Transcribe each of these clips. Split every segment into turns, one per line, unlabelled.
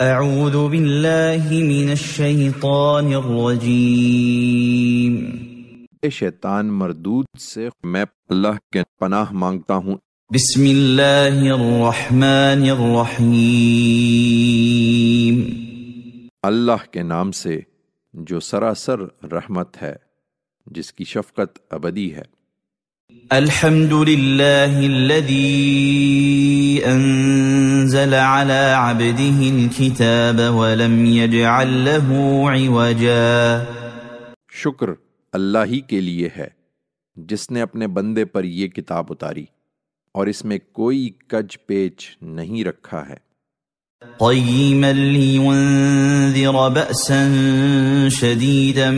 أعوذ بالله من الشیطان الرجیم
اے شیطان مردود سے میں اللہ کے پناہ مانگتا ہوں
بسم اللہ الرحمن
الرحیم اللہ کے نام سے جو سراسر رحمت ہے جس کی شفقت ابدی ہے
الحمد للہ الذي أن على عبده
الكتاب ولم یجعل له عوجا شکر اللہ ہی کے لیے ہے جس نے اپنے بندے پر یہ کتاب اتاری اور اس میں کوئی کج پیچ نہیں رکھا ہے
قيما لينذر بأسا شديدا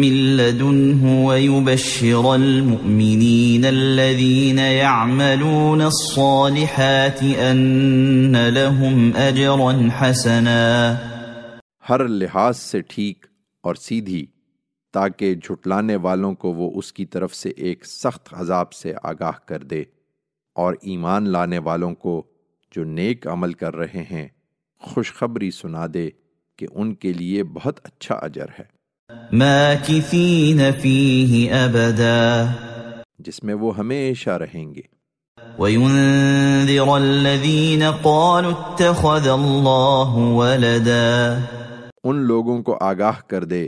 من لدنه ويبشر المؤمنين الذين يعملون الصالحات أن لهم أجرا
حسنا لحاظ سے ٹھیک اور سیدھی تاکہ جھٹلانے والوں کو وہ اس کی طرف سے ایک سخت عذاب سے آگاہ کر دے اور ایمان لانے والوں کو جو نیک عمل کر رہے ہیں خوشخبری سنا دے کہ ان کے لیے بہت اچھا اجر ہے جس میں وہ ہمیشہ رہیں گے ان لوگوں کو آگاہ کر دے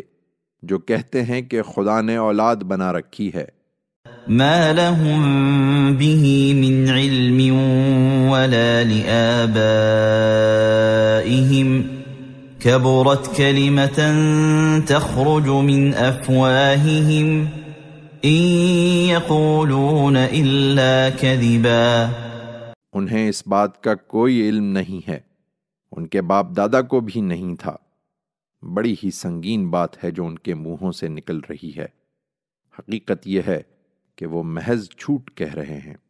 جو کہتے ہیں کہ خدا نے اولاد بنا رکھی ہے
على لآبائهم كبرت كلمة تخرج من أفواههم إن يقولون إلا
كذبا انہیں اس بات کا کوئی علم نہیں ہے ان کے باپ دادا کو بھی نہیں تھا بڑی ہی سنگین بات ہے جو ان کے منہوں سے نکل رہی ہے حقیقت یہ ہے کہ وہ محض جھوٹ کہہ رہے
ہیں